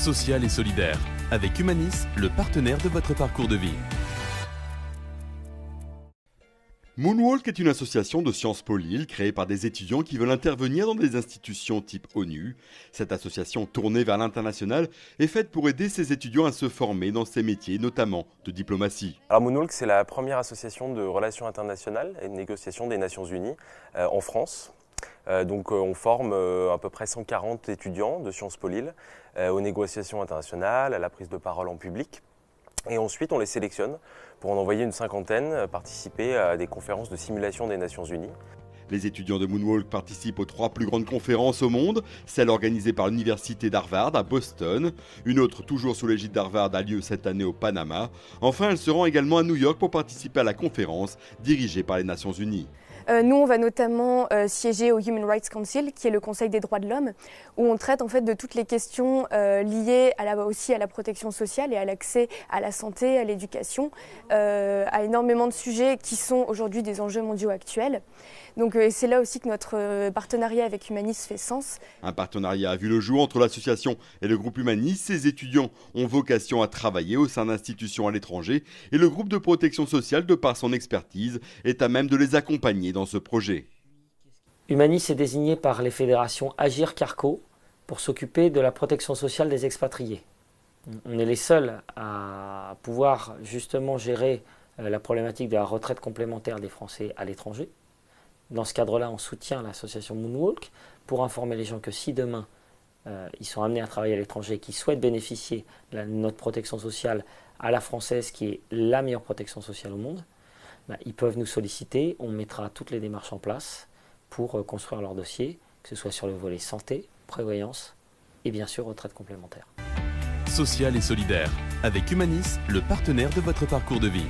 Social et solidaire, avec Humanis, le partenaire de votre parcours de vie. Moonwalk est une association de sciences po créée par des étudiants qui veulent intervenir dans des institutions type ONU. Cette association tournée vers l'international est faite pour aider ces étudiants à se former dans ces métiers, notamment de diplomatie. Alors Moonwalk, c'est la première association de relations internationales et de négociation des Nations Unies euh, en France. Euh, donc euh, on forme euh, à peu près 140 étudiants de Sciences Po Lille aux négociations internationales, à la prise de parole en public. Et ensuite, on les sélectionne pour en envoyer une cinquantaine participer à des conférences de simulation des Nations Unies. Les étudiants de Moonwalk participent aux trois plus grandes conférences au monde, celle organisée par l'université d'Harvard à Boston, une autre toujours sous l'égide d'Harvard a lieu cette année au Panama. Enfin, elle se rend également à New York pour participer à la conférence dirigée par les Nations Unies. Euh, nous, on va notamment euh, siéger au Human Rights Council, qui est le Conseil des droits de l'homme, où on traite en fait de toutes les questions euh, liées à la, aussi à la protection sociale et à l'accès à la santé, à l'éducation, à énormément de sujets qui sont aujourd'hui des enjeux mondiaux actuels. Donc c'est là aussi que notre euh, partenariat avec Humanis fait sens. Un partenariat a vu le jour entre l'association et le groupe Humanis. Ces étudiants ont vocation à travailler au sein d'institutions à l'étranger et le groupe de protection sociale, de par son expertise, est à même de les accompagner dans ce projet. Humanis est désigné par les fédérations Agir Carco pour s'occuper de la protection sociale des expatriés. On est les seuls à pouvoir justement gérer euh, la problématique de la retraite complémentaire des Français à l'étranger dans ce cadre-là, on soutient l'association Moonwalk pour informer les gens que si demain euh, ils sont amenés à travailler à l'étranger, et qu'ils souhaitent bénéficier de notre protection sociale à la française, qui est la meilleure protection sociale au monde, bah, ils peuvent nous solliciter. On mettra toutes les démarches en place pour euh, construire leur dossier, que ce soit sur le volet santé, prévoyance et bien sûr retraite complémentaire. Social et solidaire, avec Humanis, le partenaire de votre parcours de vie.